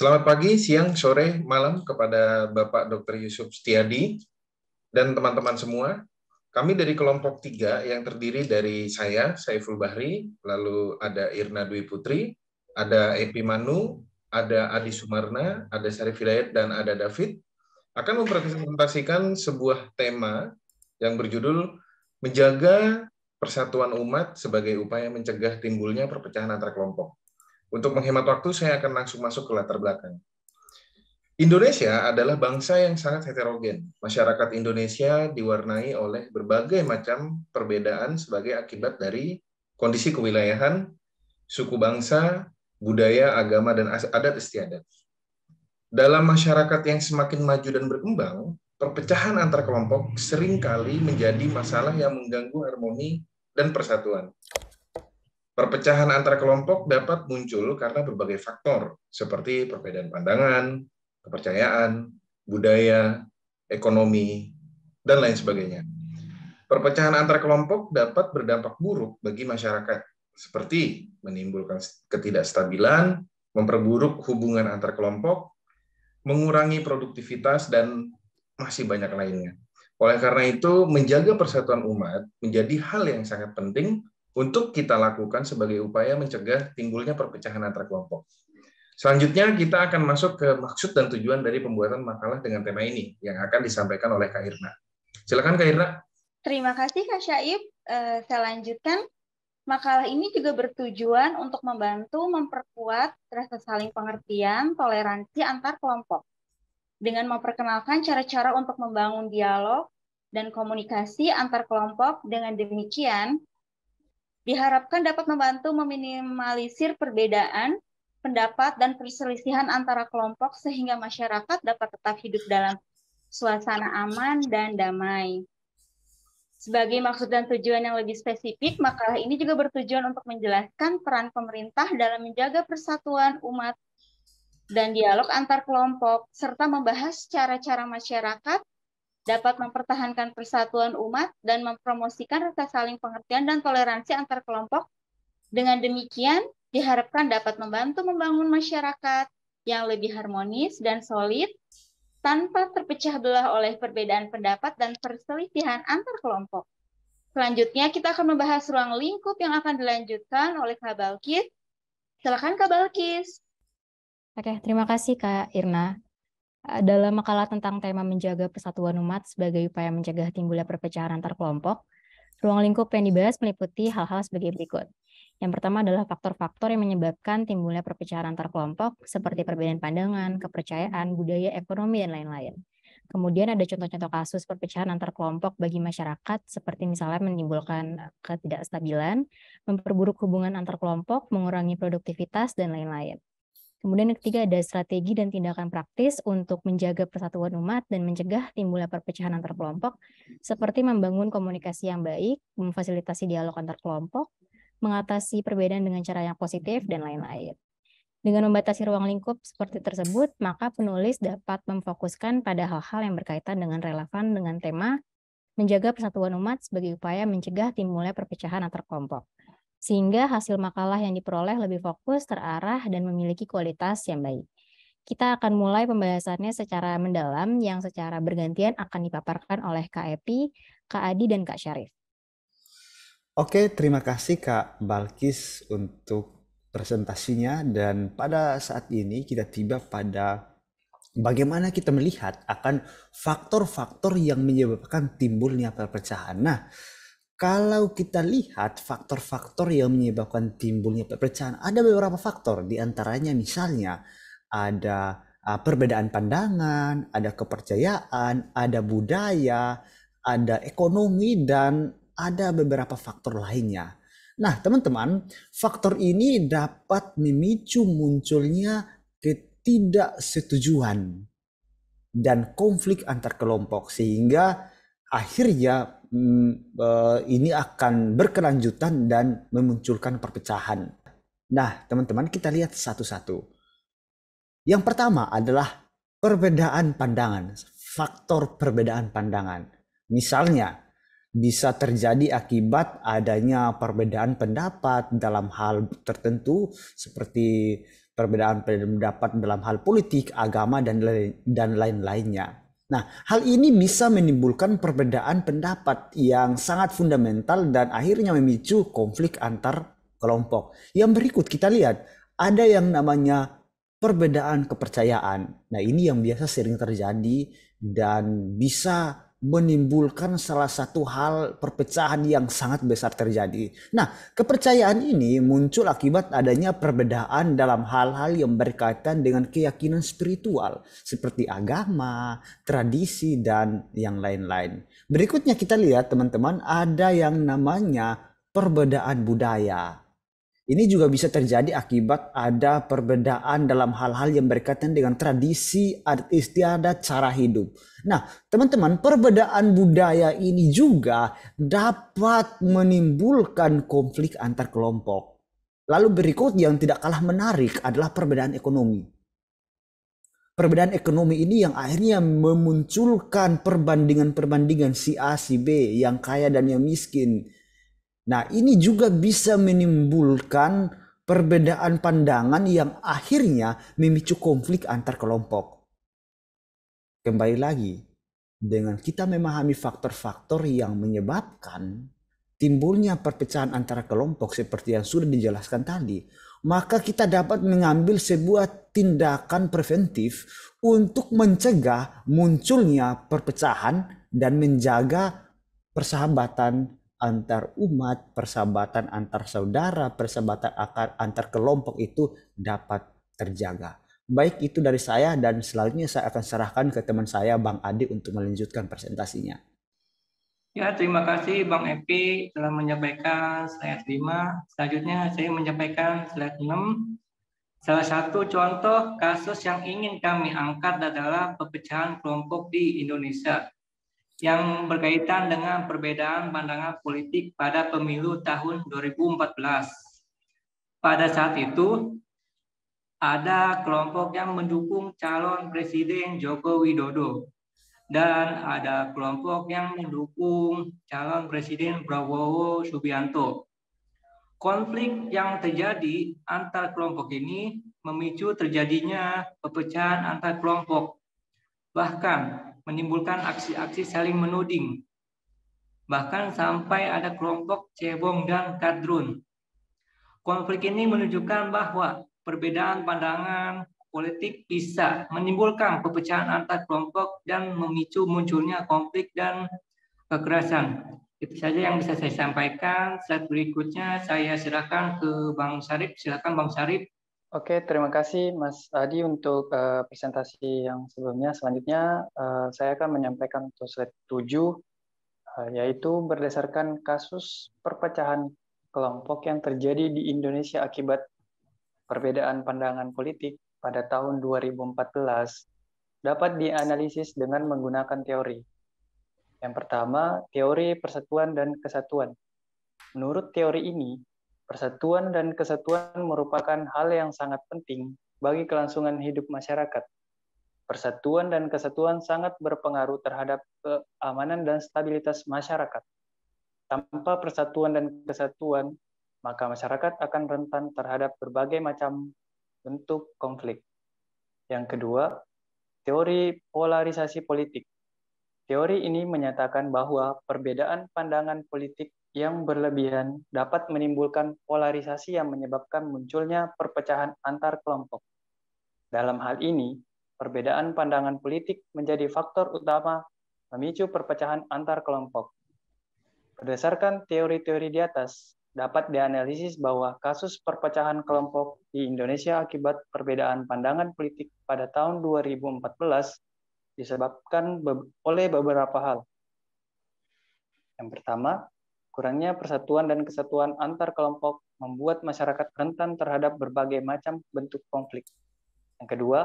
Selamat pagi, siang, sore, malam kepada Bapak Dr. Yusuf Setiadi dan teman-teman semua. Kami dari kelompok tiga yang terdiri dari saya, Saiful Bahri, lalu ada Irna Dwi Putri, ada Epi Manu, ada Adi Sumarna, ada Syarif Hidayat, dan ada David, akan mempresentasikan sebuah tema yang berjudul Menjaga Persatuan Umat sebagai upaya mencegah timbulnya perpecahan antar kelompok. Untuk menghemat waktu, saya akan langsung masuk ke latar belakang. Indonesia adalah bangsa yang sangat heterogen. Masyarakat Indonesia diwarnai oleh berbagai macam perbedaan sebagai akibat dari kondisi kewilayahan, suku bangsa, budaya, agama, dan adat istiadat. Dalam masyarakat yang semakin maju dan berkembang, perpecahan antar kelompok seringkali menjadi masalah yang mengganggu harmoni dan persatuan. Perpecahan antar kelompok dapat muncul karena berbagai faktor seperti perbedaan pandangan, kepercayaan, budaya, ekonomi, dan lain sebagainya. Perpecahan antar kelompok dapat berdampak buruk bagi masyarakat, seperti menimbulkan ketidakstabilan, memperburuk hubungan antar kelompok, mengurangi produktivitas, dan masih banyak lainnya. Oleh karena itu, menjaga persatuan umat menjadi hal yang sangat penting untuk kita lakukan sebagai upaya mencegah timbulnya perpecahan antar kelompok. Selanjutnya kita akan masuk ke maksud dan tujuan dari pembuatan makalah dengan tema ini yang akan disampaikan oleh Kak Irna. Silakan Kak Irna. Terima kasih Kak Syaib. Eh, saya lanjutkan. Makalah ini juga bertujuan untuk membantu memperkuat rasa saling pengertian, toleransi antar kelompok. Dengan memperkenalkan cara-cara untuk membangun dialog dan komunikasi antar kelompok, dengan demikian diharapkan dapat membantu meminimalisir perbedaan pendapat dan perselisihan antara kelompok sehingga masyarakat dapat tetap hidup dalam suasana aman dan damai. Sebagai maksud dan tujuan yang lebih spesifik, makalah ini juga bertujuan untuk menjelaskan peran pemerintah dalam menjaga persatuan umat dan dialog antar kelompok, serta membahas cara-cara masyarakat dapat mempertahankan persatuan umat dan mempromosikan rasa saling pengertian dan toleransi antar kelompok. Dengan demikian, diharapkan dapat membantu membangun masyarakat yang lebih harmonis dan solid tanpa terpecah belah oleh perbedaan pendapat dan perselisihan antar kelompok. Selanjutnya kita akan membahas ruang lingkup yang akan dilanjutkan oleh Kak Balkis. Silakan Kak Balkis. Oke, terima kasih Kak Irna. Eh, dalam makalah tentang tema menjaga persatuan umat sebagai upaya mencegah timbulnya perpecahan antar kelompok, ruang lingkup yang dibahas meliputi hal-hal sebagai berikut. Yang pertama adalah faktor-faktor yang menyebabkan timbulnya perpecahan antar kelompok, seperti perbedaan pandangan, kepercayaan, budaya, ekonomi, dan lain-lain. Kemudian ada contoh-contoh kasus perpecahan antar kelompok bagi masyarakat, seperti misalnya menimbulkan eh, ketidakstabilan, memperburuk hubungan antar kelompok, mengurangi produktivitas, dan lain-lain. Kemudian yang ketiga ada strategi dan tindakan praktis untuk menjaga persatuan umat dan mencegah timbulnya perpecahan antar kelompok, seperti membangun komunikasi yang baik, memfasilitasi dialog antar kelompok, mengatasi perbedaan dengan cara yang positif, dan lain-lain. Dengan membatasi ruang lingkup seperti tersebut, maka penulis dapat memfokuskan pada hal-hal yang berkaitan dengan relevan dengan tema menjaga persatuan umat sebagai upaya mencegah timbulnya perpecahan antar kelompok sehingga hasil makalah yang diperoleh lebih fokus, terarah, dan memiliki kualitas yang baik. Kita akan mulai pembahasannya secara mendalam yang secara bergantian akan dipaparkan oleh Kak Epi, Kak Adi, dan Kak Syarif. Oke, terima kasih Kak Balkis untuk presentasinya dan pada saat ini kita tiba pada bagaimana kita melihat akan faktor-faktor yang menyebabkan timbulnya perpecahan. Nah, kalau kita lihat faktor-faktor yang menyebabkan timbulnya perpecahan, ada beberapa faktor. Di antaranya misalnya ada ah, perbedaan pandangan, ada kepercayaan, ada budaya, ada ekonomi, dan ada beberapa faktor lainnya. Nah, teman-teman, faktor ini dapat memicu munculnya ketidaksetujuan dan konflik antar kelompok sehingga akhirnya Hmm, eh, ini akan berkelanjutan dan memunculkan perpecahan. Nah, teman-teman kita lihat satu-satu. Yang pertama adalah perbedaan pandangan, faktor perbedaan pandangan. Misalnya, bisa terjadi akibat adanya perbedaan pendapat dalam hal tertentu seperti perbedaan pendapat dalam hal politik, agama dan lain, dan lain-lainnya. Nah, hal ini bisa menimbulkan perbedaan pendapat yang sangat fundamental dan akhirnya memicu konflik antar kelompok. Yang berikut kita lihat, ada yang namanya perbedaan kepercayaan. Nah, ini yang biasa sering terjadi dan bisa menimbulkan salah satu hal perpecahan yang sangat besar terjadi. Nah, kepercayaan ini muncul akibat adanya perbedaan dalam hal-hal yang berkaitan dengan keyakinan spiritual seperti agama, tradisi dan yang lain-lain. Berikutnya kita lihat teman-teman ada yang namanya perbedaan budaya. Ini juga bisa terjadi akibat ada perbedaan dalam hal-hal yang berkaitan dengan tradisi, adat istiadat, cara hidup. Nah, teman-teman, perbedaan budaya ini juga dapat menimbulkan konflik antar kelompok. Lalu berikut yang tidak kalah menarik adalah perbedaan ekonomi. Perbedaan ekonomi ini yang akhirnya memunculkan perbandingan-perbandingan si A, si B, yang kaya dan yang miskin, Nah, ini juga bisa menimbulkan perbedaan pandangan yang akhirnya memicu konflik antar kelompok. Kembali lagi, dengan kita memahami faktor-faktor yang menyebabkan timbulnya perpecahan antara kelompok seperti yang sudah dijelaskan tadi, maka kita dapat mengambil sebuah tindakan preventif untuk mencegah munculnya perpecahan dan menjaga persahabatan antar umat, persahabatan antar saudara, persahabatan akar antar kelompok itu dapat terjaga. Baik itu dari saya dan selanjutnya saya akan serahkan ke teman saya Bang Adi untuk melanjutkan presentasinya. Ya, terima kasih Bang Epi telah menyampaikan slide 5. Selanjutnya saya menyampaikan slide 6. Salah satu contoh kasus yang ingin kami angkat adalah pepecahan kelompok di Indonesia yang berkaitan dengan perbedaan pandangan politik pada pemilu tahun 2014. Pada saat itu, ada kelompok yang mendukung calon Presiden Joko Widodo dan ada kelompok yang mendukung calon Presiden Prabowo Subianto. Konflik yang terjadi antar kelompok ini memicu terjadinya pepecahan antar kelompok. Bahkan menimbulkan aksi-aksi saling menuding. Bahkan sampai ada kelompok cebong dan kadrun. Konflik ini menunjukkan bahwa perbedaan pandangan politik bisa menimbulkan pepecahan antar kelompok dan memicu munculnya konflik dan kekerasan. Itu saja yang bisa saya sampaikan. Saat berikutnya saya serahkan ke Bang Sarip. Silakan Bang Sarip Oke, terima kasih Mas Adi untuk uh, presentasi yang sebelumnya. Selanjutnya, uh, saya akan menyampaikan untuk slide 7, uh, eh, yaitu berdasarkan kasus perpecahan kelompok yang terjadi di Indonesia akibat perbedaan pandangan politik pada tahun 2014 dapat dianalisis dengan menggunakan teori. Yang pertama, teori persatuan dan kesatuan. Menurut teori ini, Persatuan dan kesatuan merupakan hal yang sangat penting bagi kelangsungan hidup masyarakat. Persatuan dan kesatuan sangat berpengaruh terhadap keamanan dan stabilitas masyarakat. Tanpa persatuan dan kesatuan, maka masyarakat akan rentan terhadap berbagai macam bentuk konflik. Yang kedua, teori polarisasi politik. Teori ini menyatakan bahwa perbedaan pandangan politik yang berlebihan dapat menimbulkan polarisasi yang menyebabkan munculnya perpecahan antar kelompok. Dalam hal ini, perbedaan pandangan politik menjadi faktor utama memicu perpecahan antar kelompok. Berdasarkan teori-teori di atas, dapat dianalisis bahwa kasus perpecahan kelompok di Indonesia akibat perbedaan pandangan politik pada tahun 2014 disebabkan oleh beberapa hal. Yang pertama, Kurangnya persatuan dan kesatuan antar kelompok membuat masyarakat rentan terhadap berbagai macam bentuk konflik. Yang kedua,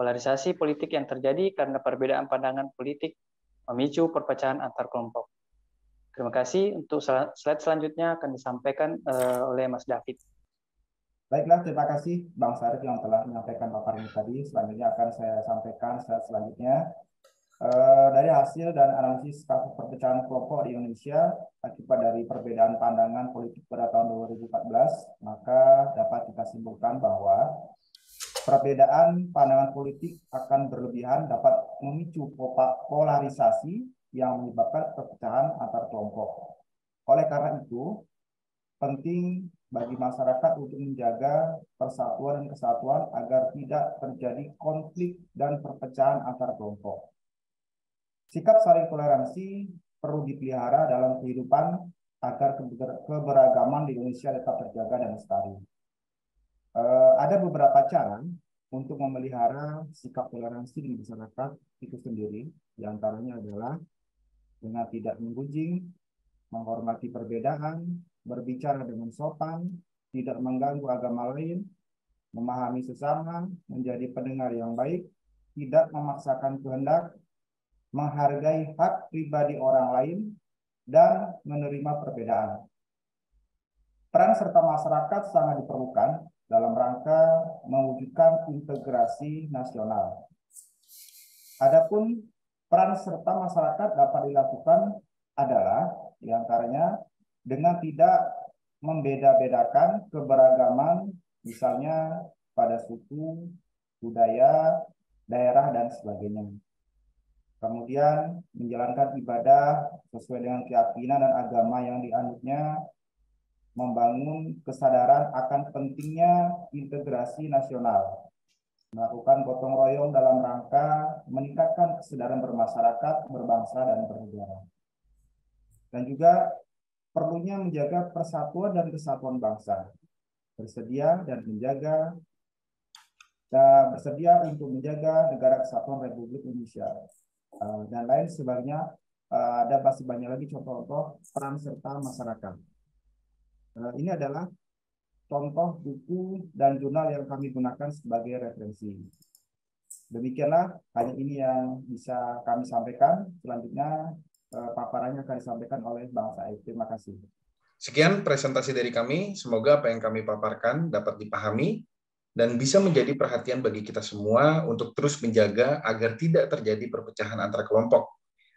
polarisasi politik yang terjadi karena perbedaan pandangan politik memicu perpecahan antar kelompok. Terima kasih. Untuk slide selanjutnya akan disampaikan eh, oleh Mas David. Baiklah, terima kasih Bang Sarif yang telah menyampaikan paparan tadi. Selanjutnya akan saya sampaikan slide selanjutnya hasil dan analisis kasus perpecahan kelompok di Indonesia akibat dari perbedaan pandangan politik pada tahun 2014, maka dapat kita simpulkan bahwa perbedaan pandangan politik akan berlebihan dapat memicu polarisasi yang menyebabkan perpecahan antar kelompok. Oleh karena itu, penting bagi masyarakat untuk menjaga persatuan dan kesatuan agar tidak terjadi konflik dan perpecahan antar kelompok. Sikap saling toleransi perlu dipelihara dalam kehidupan agar keberagaman di Indonesia tetap terjaga dan lestari. Eh, ada beberapa cara untuk memelihara sikap toleransi di masyarakat itu sendiri. diantaranya adalah dengan tidak menggunjing, menghormati perbedaan, berbicara dengan sopan, tidak mengganggu agama lain, memahami sesama, menjadi pendengar yang baik, tidak memaksakan kehendak, menghargai hak pribadi orang lain, dan menerima perbedaan. Peran serta masyarakat sangat diperlukan dalam rangka mewujudkan integrasi nasional. Adapun peran serta masyarakat dapat dilakukan adalah diantaranya dengan tidak membeda-bedakan keberagaman misalnya pada suku, budaya, daerah, dan sebagainya kemudian menjalankan ibadah sesuai dengan keyakinan dan agama yang dianutnya, membangun kesadaran akan pentingnya integrasi nasional, melakukan gotong royong dalam rangka meningkatkan kesadaran bermasyarakat, berbangsa, dan bernegara. Dan juga perlunya menjaga persatuan dan kesatuan bangsa, bersedia dan menjaga dan eh, bersedia untuk menjaga negara kesatuan Republik Indonesia Eh, dan lain sebagainya. Eh, ada pasti banyak lagi contoh-contoh peran serta masyarakat. Eh, ini adalah contoh buku dan jurnal yang kami gunakan sebagai referensi. Demikianlah hanya ini yang bisa kami sampaikan. Selanjutnya paparannya akan disampaikan oleh Bang Said. Terima kasih. Sekian presentasi dari kami. Semoga apa yang kami paparkan dapat dipahami dan bisa menjadi perhatian bagi kita semua untuk terus menjaga agar tidak terjadi perpecahan antar kelompok.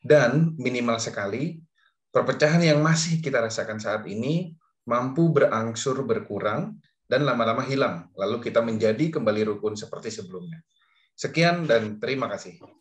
Dan minimal sekali, perpecahan yang masih kita rasakan saat ini mampu berangsur berkurang dan lama-lama hilang, lalu kita menjadi kembali rukun seperti sebelumnya. Sekian dan terima kasih.